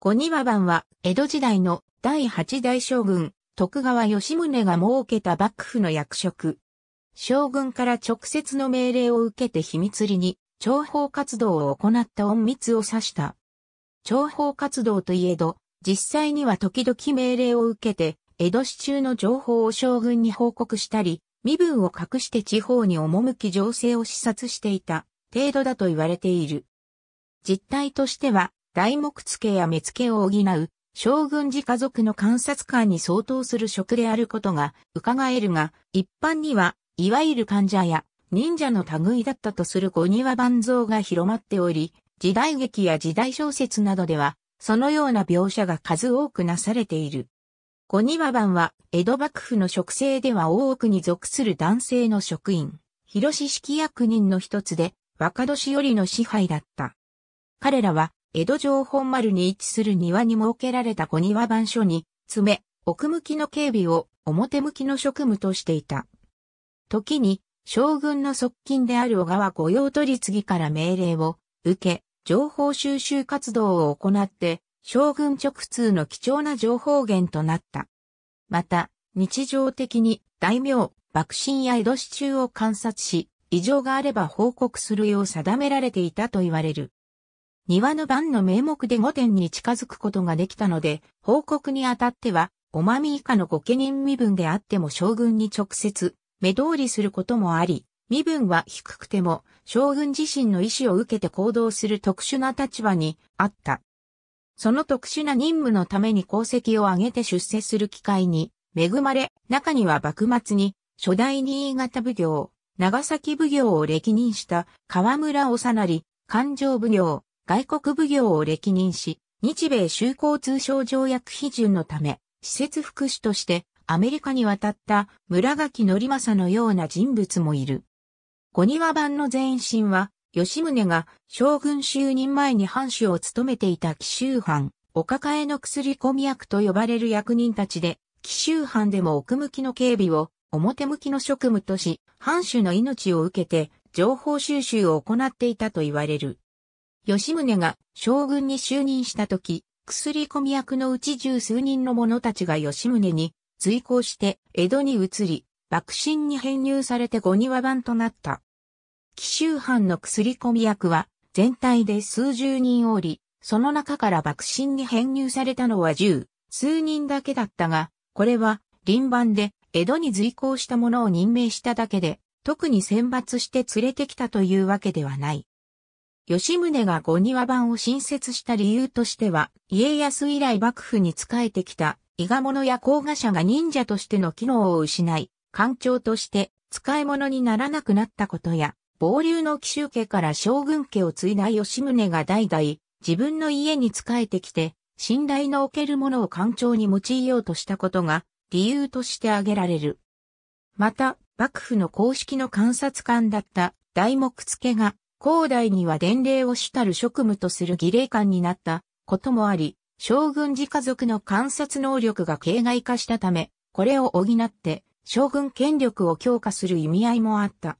五庭番は、江戸時代の第八代将軍、徳川吉宗が設けた幕府の役職。将軍から直接の命令を受けて秘密裏に、諜報活動を行った隠密を指した。諜報活動といえど、実際には時々命令を受けて、江戸市中の情報を将軍に報告したり、身分を隠して地方に赴き情勢を視察していた程度だと言われている。実態としては、大目付や目付を補う、将軍寺家族の観察官に相当する職であることが伺えるが、一般には、いわゆる患者や忍者の類だったとする五庭万像が広まっており、時代劇や時代小説などでは、そのような描写が数多くなされている。五庭番は、江戸幕府の職制では大奥に属する男性の職員、広志式役人の一つで、若年寄りの支配だった。彼らは、江戸城本丸に位置する庭に設けられた小庭番所に、詰め、奥向きの警備を表向きの職務としていた。時に、将軍の側近である小川御用取次から命令を受け、情報収集活動を行って、将軍直通の貴重な情報源となった。また、日常的に大名、幕臣や江戸市中を観察し、異常があれば報告するよう定められていたと言われる。庭の番の名目で御殿に近づくことができたので、報告にあたっては、おまみ以下の御家人身分であっても将軍に直接、目通りすることもあり、身分は低くても、将軍自身の意思を受けて行動する特殊な立場にあった。その特殊な任務のために功績を挙げて出世する機会に恵まれ、中には幕末に初代新潟奉行、長崎奉行を歴任した河村な成、環状奉行、外国奉行を歴任し、日米修好通商条約批准のため、施設副祉としてアメリカに渡った村垣則政のような人物もいる。五庭版の前身は、吉宗が将軍就任前に藩主を務めていた奇襲藩、お抱えの薬込み役と呼ばれる役人たちで、奇襲藩でも奥向きの警備を表向きの職務とし、藩主の命を受けて情報収集を行っていたと言われる。吉宗が将軍に就任した時、薬込み役のうち十数人の者たちが吉宗に随行して江戸に移り、幕臣に編入されて五庭番となった。紀州藩の薬込み役は全体で数十人おり、その中から幕臣に編入されたのは十数人だけだったが、これは臨番で江戸に随行した者を任命しただけで、特に選抜して連れてきたというわけではない。吉宗が五庭番を新設した理由としては、家康以来幕府に仕えてきた、伊賀者や甲賀者が忍者としての機能を失い、官庁として使い物にならなくなったことや、暴流の奇襲家から将軍家を継いだ吉宗が代々、自分の家に仕えてきて、信頼のおけるものを官庁に用いようとしたことが、理由として挙げられる。また、幕府の公式の観察官だった大目付が高台には伝令を主たる職務とする儀礼官になったこともあり、将軍自家族の観察能力が形骸化したため、これを補って将軍権力を強化する意味合いもあった。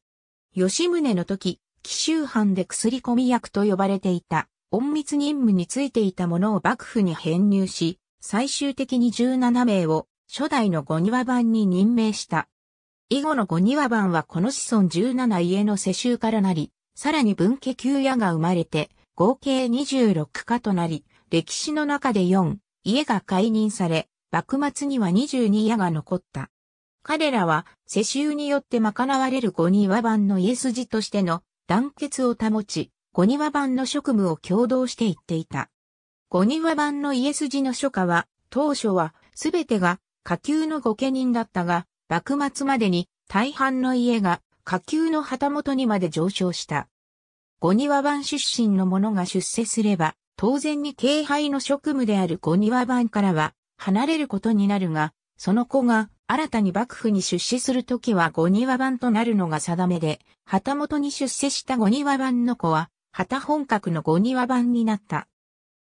吉宗の時、奇襲藩で薬込み役と呼ばれていた、隠密任務についていたものを幕府に編入し、最終的に17名を初代の五庭番に任命した。以後の五庭番はこの子孫17家の世襲からなり、さらに文家級屋が生まれて、合計26家となり、歴史の中で4、家が解任され、幕末には22家が残った。彼らは、世襲によって賄われる五庭番の家筋としての団結を保ち、五庭番の職務を共同していっていた。五庭番の家筋の書家は、当初は、すべてが下級の御家人だったが、幕末までに大半の家が下級の旗本にまで上昇した。五庭番出身の者が出世すれば、当然に敬拝の職務である五庭番からは離れることになるが、その子が新たに幕府に出資するときは五庭番となるのが定めで、旗本に出世した五庭番の子は、旗本格の五庭番になった。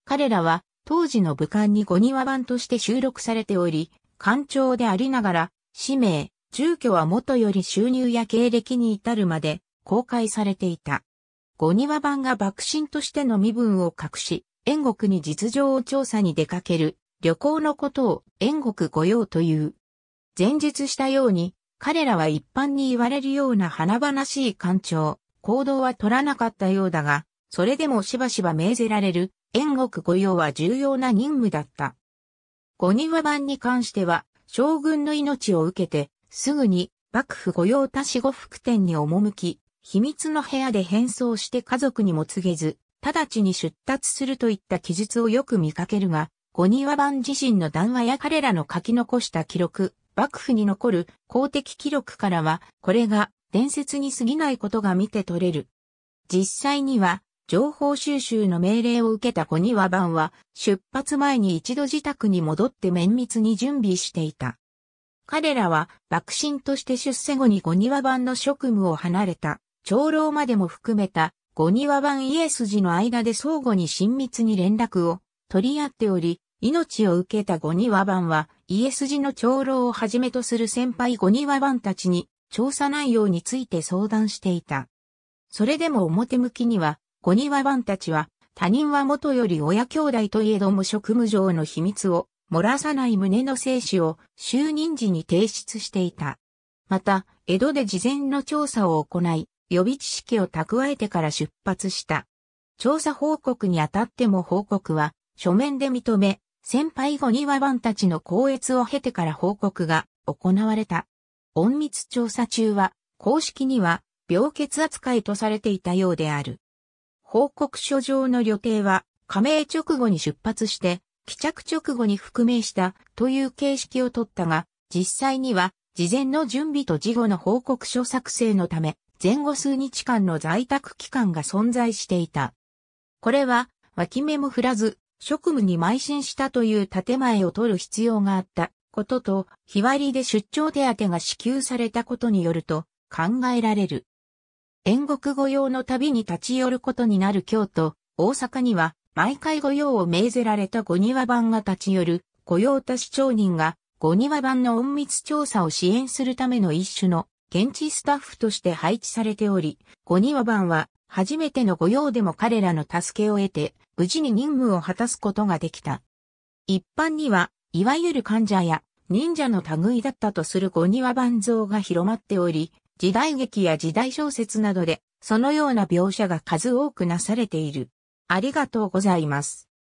彼らは、当時の武漢に五庭番として収録されており、官庁でありながら、氏名、住居は元より収入や経歴に至るまで公開されていた。五庭版が幕臣としての身分を隠し、縁国に実情を調査に出かける旅行のことを縁国御用という。前述したように、彼らは一般に言われるような華々しい官庁、行動は取らなかったようだが、それでもしばしば命ぜられる縁国御用は重要な任務だった。五庭版に関しては、将軍の命を受けて、すぐに幕府御用達呉服店に赴き、秘密の部屋で変装して家族にも告げず、直ちに出立するといった記述をよく見かけるが、五庭版自身の談話や彼らの書き残した記録、幕府に残る公的記録からは、これが伝説に過ぎないことが見て取れる。実際には、情報収集の命令を受けた小庭版は、出発前に一度自宅に戻って綿密に準備していた。彼らは、幕臣として出世後に五庭番の職務を離れた、長老までも含めた、五庭番家筋の間で相互に親密に連絡を取り合っており、命を受けた五庭番は、家筋の長老をはじめとする先輩五庭番たちに、調査内容について相談していた。それでも表向きには、五庭番たちは、他人は元より親兄弟といえども職務上の秘密を漏らさない旨の精子を就任時に提出していた。また、江戸で事前の調査を行い、予備知識を蓄えてから出発した。調査報告にあたっても報告は、書面で認め、先輩後に和番たちの校閲を経てから報告が行われた。隠密調査中は、公式には病欠扱いとされていたようである。報告書上の旅程は、加盟直後に出発して、帰着直後に復命したという形式をとったが、実際には事前の準備と事後の報告書作成のため、前後数日間の在宅期間が存在していた。これは、脇目も振らず、職務に邁進したという建前を取る必要があったことと、日割りで出張手当が支給されたことによると考えられる。遠国御用の旅に立ち寄ることになる京都、大阪には毎回御用を命ぜられた御庭番が立ち寄る、御用達町人が、御庭番の隠密調査を支援するための一種の、現地スタッフとして配置されており、御庭番は、初めての御用でも彼らの助けを得て、無事に任務を果たすことができた。一般には、いわゆる患者や忍者の類だったとする御庭番像が広まっており、時代劇や時代小説などで、そのような描写が数多くなされている。ありがとうございます。